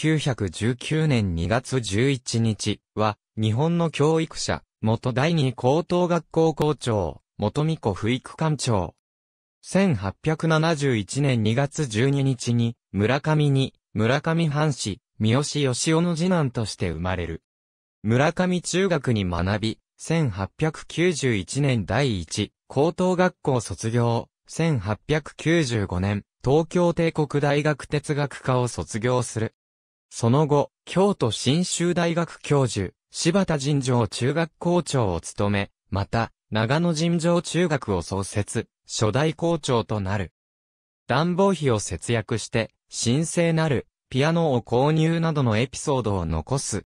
1919年2月11日は、日本の教育者、元第二高等学校校長、元美子不育館長。1871年2月12日に、村上に、村上藩士、三好義雄の次男として生まれる。村上中学に学び、1891年第一、高等学校卒業、1895年、東京帝国大学哲学科を卒業する。その後、京都新州大学教授、柴田尋常中学校長を務め、また、長野尋常中学を創設、初代校長となる。暖房費を節約して、神聖なる、ピアノを購入などのエピソードを残す。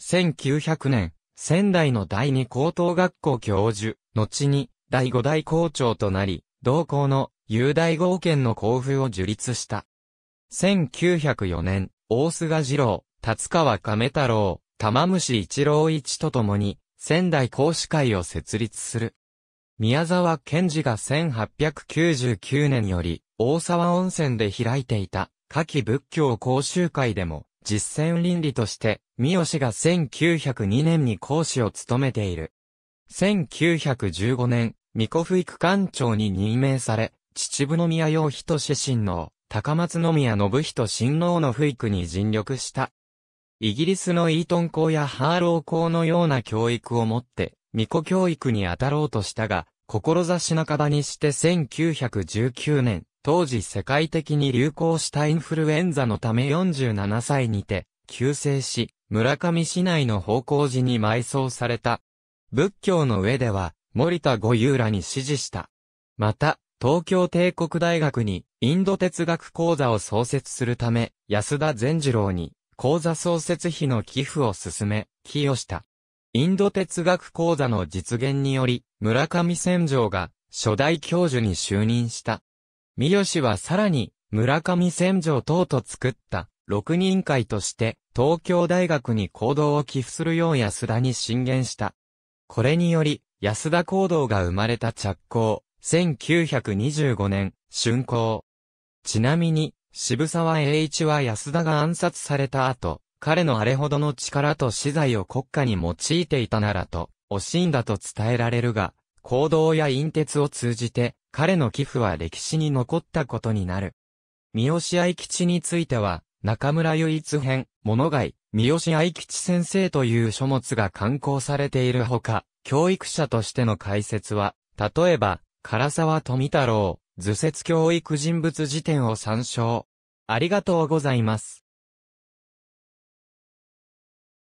1900年、仙台の第二高等学校教授、後に、第五代校長となり、同校の、雄大合剣の交付を樹立した。1904年、大須賀二郎、達川亀太郎、玉虫一郎一と共に、仙台講師会を設立する。宮沢賢治が1899年より、大沢温泉で開いていた、夏季仏教講習会でも、実践倫理として、三好が1902年に講師を務めている。1915年、三女府区館長に任命され、秩父宮陽人志親王、高松宮信人親王の不育に尽力した。イギリスのイートン校やハーロー校のような教育をもって、巫女教育に当たろうとしたが、志半ばにして1919年、当時世界的に流行したインフルエンザのため47歳にて、急成し、村上市内の方向寺に埋葬された。仏教の上では、森田五遊らに指示した。また、東京帝国大学にインド哲学講座を創設するため、安田善次郎に講座創設費の寄付を進め、寄与した。インド哲学講座の実現により、村上千条が初代教授に就任した。三好はさらに、村上千条等と作った6人会として、東京大学に行動を寄付するよう安田に進言した。これにより、安田行動が生まれた着工、1925年、春光。ちなみに、渋沢栄一は安田が暗殺された後、彼のあれほどの力と資材を国家に用いていたならと、惜しんだと伝えられるが、行動や陰鉄を通じて、彼の寄付は歴史に残ったことになる。三好愛吉については、中村唯一編、物外、三好愛吉先生という書物が刊行されているほか、教育者としての解説は、例えば、唐沢富太郎、図説教育人物辞典を参照。ありがとうございます。